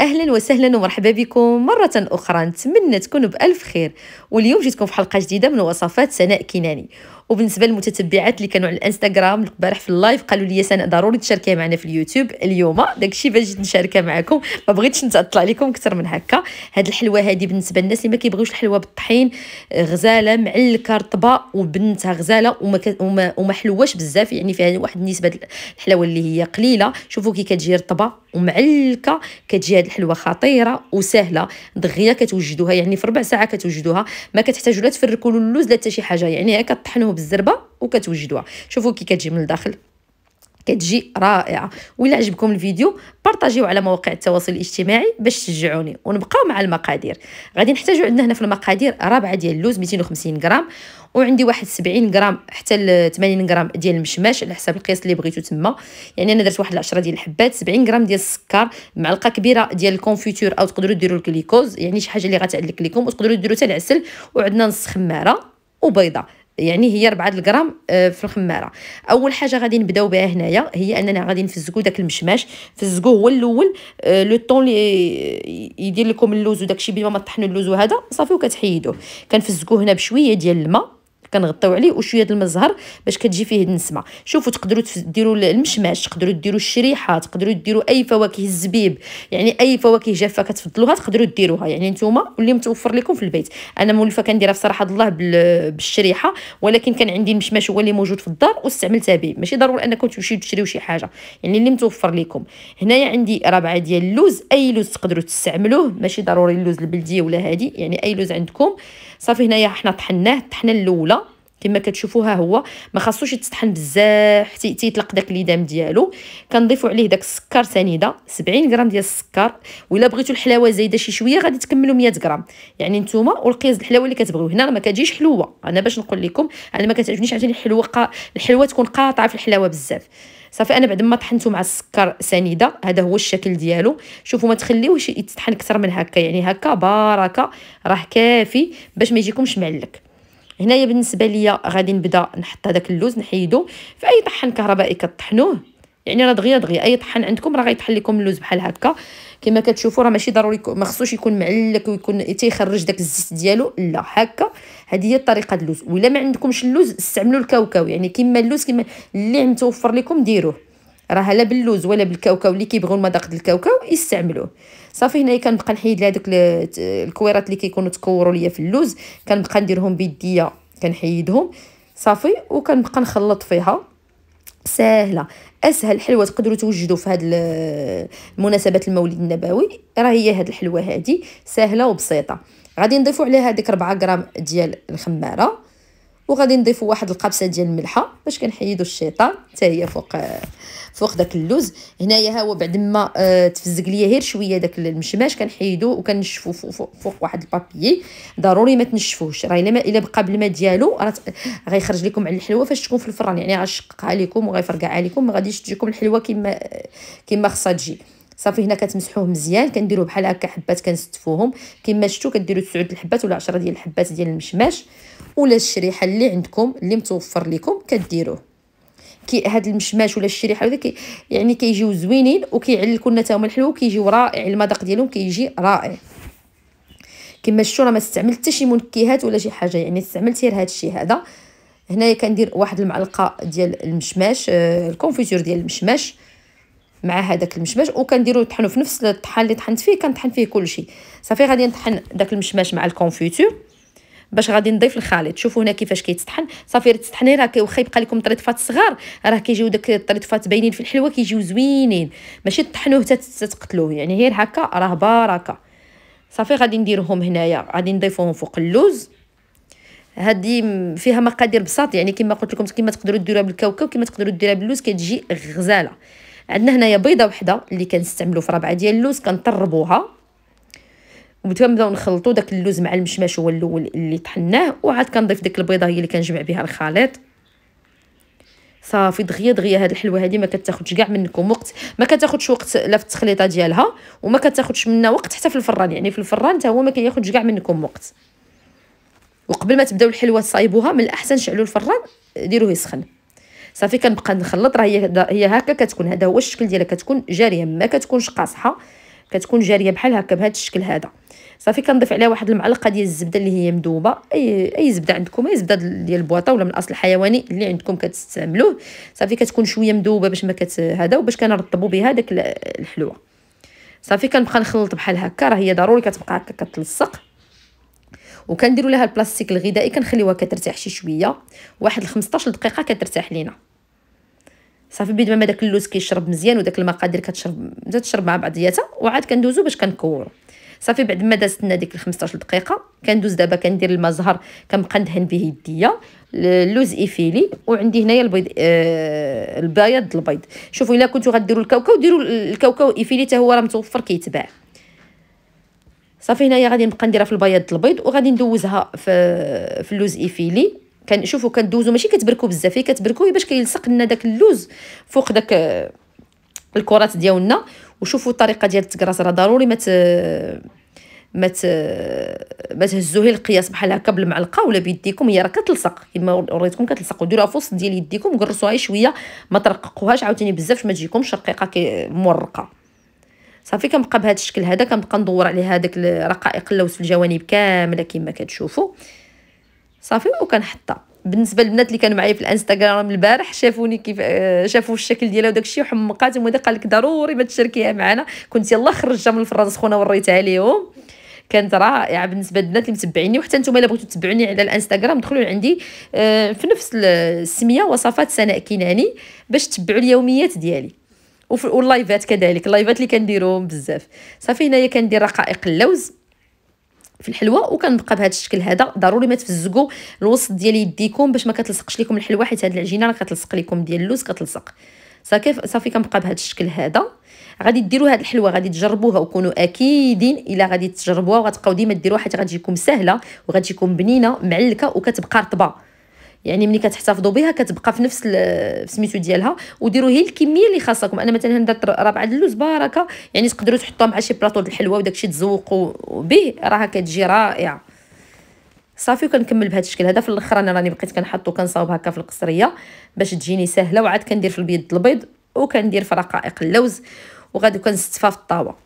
اهلا وسهلا ومرحبا بكم مره اخرى نتمنى تكونوا بالف خير واليوم جيتكم في حلقه جديده من وصفات سناء كناني وبالنسبه للمتتبعات اللي كانوا على الانستغرام البارح في اللايف قالوا لي سناء ضروري تشاركي معنا في اليوتيوب اليوم داكشي باش جيت نشاركها معكم ما بغيتش نتعطل عليكم اكثر من هكا هاد الحلوه هادي بالنسبه للناس اللي ما كيبغيوش الحلوه بالطحين غزاله معلكه رطبه وبنتها غزاله وما وما, وما حلواش بزاف يعني فيها واحد النسبه الحلاوه اللي هي قليله شوفوا كي كتجي رطبه ومعلكه كتجي هاد الحلوه خطيره وسهله دغيا كتوجدوها يعني في ربع ساعه كتوجدوها ما كتحتاجوا لا تفركوا اللوز لا حتى شي حاجه يعني طحنوه بالزربه وكتوجدوها شوفوا كي كتجي من الداخل كتجي رائعه ولا عجبكم الفيديو بارطاجيو على مواقع التواصل الاجتماعي باش تشجعوني ونبقاو مع المقادير غادي نحتاجو عندنا هنا في المقادير رابعه ديال اللوز 250 غرام وعندي واحد 70 غرام حتى ل 80 غرام ديال المشماش على حساب القياس اللي بغيتو تما يعني انا درت واحد 10 ديال الحبات 70 غرام ديال السكر معلقه كبيره ديال الكونفيتور او تقدروا ديروا الكليكوز يعني شي حاجه اللي غتعلك لكم وتقدروا ديروا حتى العسل وعندنا نص خماره وبيضه يعني هي 4 الغرام آه، في الخماره اول حاجه غادي نبداو بها هنايا هي اننا غادي نفزكو داك المشماش فزقوه هو الاول آه، لو طون لي يدير لكم اللوز وداكشي بما ما طحنوا اللوز وهذا صافي وكتحيدوه كنفزقوه هنا بشويه ديال الماء كنغطيو عليه وشويه د المزهر الزهر باش كتجي فيه النسمه شوفوا تقدروا ديروا المشماش تقدروا ديروا الشريحه تقدروا ديروا اي فواكه الزبيب يعني اي فواكه جافه كتفضلوها تقدروا ديروها يعني نتوما واللي متوفر لكم في البيت انا مولفه كنديرها بصراحه صراحه الله بالشريحه ولكن كان عندي المشماش هو اللي موجود في الدار واستعملتها به ماشي ضروري انكم تمشيو تشريو شي حاجه يعني اللي متوفر لكم هنايا عندي ربعه ديال اللوز اي لوز تقدروا تستعملوه ماشي ضروري اللوز البلدي ولا هادي يعني اي لوز عندكم صافي هنايا حنا طحناه الطحنه الاولى كما كتشوفوها هو ما خاصوش يتطحن بزاف حتى تيطلق داك ليدام ديالو كنضيفوا عليه داك السكر سنيده 70 غرام ديال السكر ولا بغيتو الحلاوه زايده شي شويه غادي تكملوا 100 غرام يعني نتوما والقياس الحلاوه اللي كتبغيو هنا ما كتجيش حلوه انا باش نقول لكم انا ما كتعجبنيش عشان الحلوه الحلوه تكون قاطعه في الحلاوه بزاف صافي انا بعد ما طحنته مع السكر سنيده هذا هو الشكل ديالو شوفوا ما تخليوش يتطحن اكثر من هكا يعني هكا بركه راه كافي باش ما يجيكمش معلك هنايا بالنسبه ليا غادي نبدا نحط هذاك اللوز نحيدو في اي طحن كهربائي كطحنوه يعني راه دغيا دغيا اي طحن عندكم راه غيطحن لكم اللوز بحال هكا كما كتشوفوا راه ماشي ضروري ما خصوش يكون معلك ويكون تيخرج داك الزيت ديالو لا هكا هذه هي الطريقه اللوز ولا ما عندكمش اللوز استعملوا الكاوكاو يعني كما اللوز كما اللي متوفر لكم ديروه راه لا باللوز ولا بالكاوكاو اللي كيبغيو المذاق ديال الكاوكاو يستعملوه صافي هنايا كنبقى نحيد هذوك الكويرات اللي كيكونوا تكوروا ليا في اللوز كنبقى نديرهم بيديا كنحيدهم صافي وكنبقى نخلط فيها ساهله اسهل حلوه تقدروا توجدوا في هذه المناسبات المولد النبوي راه هي هاد الحلوه هادي سهله وبسيطه غادي نضيفوا عليها ديك 4 غرام ديال الخماره وغادي نضيفوا واحد القبسه ديال الملحه باش كنحيدوا الشيطان حتى هي فوق فوق داك اللوز هنايا ها هو بعد ما آه، تفزق ليا غير شويه داك المشماش كنحيدو وكنشفو فوق, فوق واحد البابيي ضروري ما تنشفوهش راه الا الا بقى بالماء ديالو راه غيخرج لكم على الحلوه فاش تكون في الفران يعني غنشقها لكم وغيفرقع عليكم ما غاديش تجيكم الحلوه كما كما خصها تجي صافي هنا كتمسحوه مزيان كنديروا بحال هكا حبات كنستفوهم كما شفتوا كديروا 9 الحبات ولا 10 ديال الحبات ديال المشماش ولا الشريحه اللي عندكم اللي متوفر لكم كديروه كي هاد المشماش ولا الشريحه هذا كي يعني كيجيو زوينين وكيعلكوا لنا تاهما الحلو كيجيو رائع المذاق ديالهم كيجي رائع كما شفتوا راه ما استعملت حتى شي منكهات ولا شي حاجه يعني استعملت غير هذا الشيء هذا هنايا كندير واحد المعلقه ديال المشماش آه الكونفيتور ديال المشماش مع هذاك المشماش وكنديرو طحنو في نفس الطحان اللي طحنت فيه كنطحن فيه كلشي صافي غادي نطحن داك المشماش مع الكونفيتور باش غادي نضيف الخليط شوفوا هنا كيفاش كيتطحن صافي تطحني راه واخا يبقى لكم طريطفات صغار راه كيجيو داك الطريطفات باينين في الحلوه كيجيو زوينين ماشي طحنوه حتى تقتلوه يعني غير هكا راه بركه صافي غادي نديرهم هنايا غادي نضيفوهم فوق اللوز هذه فيها مقادير بساط يعني كما قلت لكم كما تقدروا ديروها بالكاوكاو كما تقدروا ديروها باللوز كتجي غزاله عندنا هنايا بيضه وحده اللي كنستعملو في ربعه ديال اللوز كنطربوها وكنبداو نخلطو داك اللوز مع المشماش هو الاول اللي طحناه وعاد كنضيف ديك البيضه هي اللي كنجمع بها الخليط صافي دغيا دغيا هاد الحلوه هادي ما كتاخذش كاع منكم وقت ما كتاخذش وقت لا في التخليطه ديالها وما كتاخذش منا وقت حتى في الفران يعني في الفران حتى هو ما كياخذش كاع منكم وقت وقبل ما تبداو الحلوه تصايبوها من الاحسن شعلوا الفران ديروه يسخن صافي كنبقى نخلط راه هي هي هكا كتكون هذا هو الشكل ديالها كتكون جاريه ما كتكونش قاصحه كتكون جاريه بحال هكا بهذا الشكل هذا صافي كنضيف عليها واحد المعلقه ديال الزبده اللي هي مذوبه اي اي زبده عندكم اي زبده ديال البواطه ولا من الاصل الحيواني اللي عندكم كتستعملوه صافي كتكون شويه مذوبه باش ما كت هذا وباش كنرطبوا بها داك الحلوه صافي كنبقى نخلط بحال هكا راه هي ضروري كتبقى هكا كتلصق وكنديروا لها البلاستيك الغذائي كنخليوها كترتاح شي شويه واحد 15 دقيقه كترتاح لينا صافي بيد ما داك اللوز كيشرب مزيان وداك المقادير كتشرب بدات تشرب مع بعضياتها وعاد كندوزو باش كنكورو صافي بعد ما دازت لنا ديك 15 دقيقه كندوز دابا كندير الماء زهر كنبقى ندهن به يديا اللوز ايفيلي وعندي هنايا البيض آه البياض البيض شوفوا الا كنتو غديروا الكاوكاو ديروا الكاوكاو ايفيلي حتى هو راه متوفر كيتباع كي صافي هنايا غادي نبقى نديرها في البياض البيض وغادي ندوزها في في اللوز ايفيلي كنشوفوا كندوزو ماشي كتبركو بزاف هي كتبركو باش كيلصق لنا داك اللوز فوق داك الكرات ديالنا وشوفوا الطريقه ديال التكراس راه ضروري ما مت... ما مت... ما تهزوه القياس بحال هكا بالمعلقه ولا بيديكم هي راه كتلصق كما وريتكم كتلصق وديروها في وسط ديال يديكم قرصوها شويه ما ترققوهاش عاوتاني بزاف ما تجيكمش رقيقه كي مورقه صافي كنبقى بهذا الشكل هذا كنبقى ندور على هذاك الرقائق اللوز الجوانب كامله كما كتشوفوا صافي وكنحطها بالنسبه للبنات اللي كانوا معايا في الانستغرام البارح شافوني كيف آه، شافوا الشكل ديالها وداك الشيء وحمقاتهم وهذا قال لك ضروري ما تشاركيها معنا كنت يلا خرجتها من الفران سخونه وريتها ليهم كانت رائعه بالنسبه للبنات اللي متبعيني وحتى نتوما الا بغيتو تتبعوني على الانستغرام دخلوا عندي آه، في نفس السميه وصفات سناء كناني باش تتبعوا اليوميات ديالي واللايفات كذلك اللايفات اللي كنديرهم بزاف صافي هنايا كندير رقائق اللوز في الحلوه وكنبقى بهذا الشكل هذا ضروري ما تفزقوا الوسط ديال يديكم باش ما كتلصقش لكم الحلوه حيت هذه العجينه راه كتلصق لكم ديال اللوز كتلصق صافي صافي كنبقى بهذا الشكل هذا غادي ديروا هذه الحلوه غادي تجربوها وكونوا اكيدين الا غادي تجربوها وغتبقاو ديما ديروها حيت غتجيكم سهله وغتجيكم بنينه معلكه وكتبقى رطبه يعني ملي كتحتفظوا بها كتبقى في نفس سميتو ديالها وديروا هي الكميه اللي خاصكم انا مثلا درت ربعه اللوز باركه يعني تقدروا تحطوها مع شي بلاطو د الحلوه وداكشي تزوقوا به راها كتجي رائعه صافي وكنكمل بهذا الشكل هذا في الاخر انا راني بقيت كنحط وكنصاوب هكا في القصريه باش تجيني سهله وعاد كندير في البيض البيض وكندير في رقائق اللوز وغادي كنستفها في الطاوه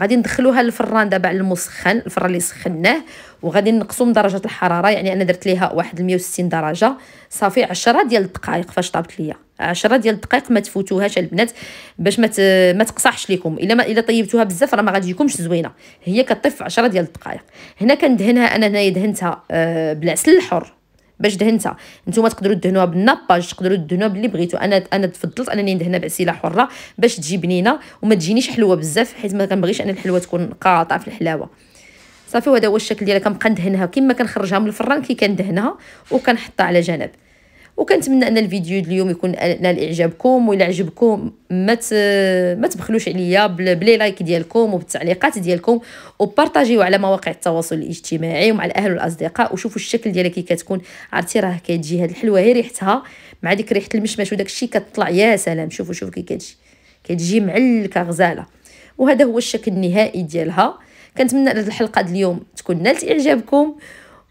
غادي ندخلوها للفران دابا على المسخن الفران اللي سخناه وغادي نقصوا من درجه الحراره يعني انا درت ليها واحد 160 درجه صافي 10 ديال الدقائق فاش طابت ليا 10 ديال الدقائق ما تفوتوهاش البنات باش ما ما تقصحش لكم الا ما الا طيبتوها بزاف راه ما غادي يكونش زوينه هي كطيب في 10 ديال الدقائق هنا كندهنها انا هنايا دهنتها آه، بالعسل الحر باش دهنتها نتوما تقدروا دهنوها بالناباج تقدروا دهنوها باللي بغيتو انا انا تفضلت انني ندهنها بعسيله حره باش تجي بنينه وما تجينيش حلوه بزاف حيت ما كنبغيش ان الحلوه تكون قاطعه في الحلاوه صافي وهذا هو الشكل ديالها كنبقى ندهنها كما كنخرجها من الفران كي كندهنها وكنحطها على جنب وكنتمنى ان الفيديو اليوم يكون نال اعجابكم والا عجبكم ما ما تبخلوش عليا بلي لايك ديالكم وبالتعليقات ديالكم وبارطاجيو على مواقع التواصل الاجتماعي ومع الاهل والاصدقاء وشوفوا الشكل ديالها كي كتكون عرفتي راه كتجي هاد الحلوه هي ريحتها مع ديك ريحه المشمش وداك الشيء كتطلع يا سلام شوفوا شوفوا كي كتجي كتجي معلكه غزاله وهذا هو الشكل النهائي ديالها كنتمنى ان الحلقه اليوم تكون نالت اعجابكم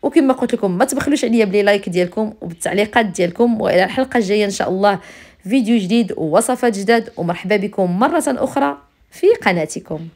وكما قلت لكم ما تبخلوش عليا بلي لايك ديالكم وبالتعليقات ديالكم والى الحلقه الجايه ان شاء الله فيديو جديد ووصفات جداد ومرحبا بكم مره اخرى في قناتكم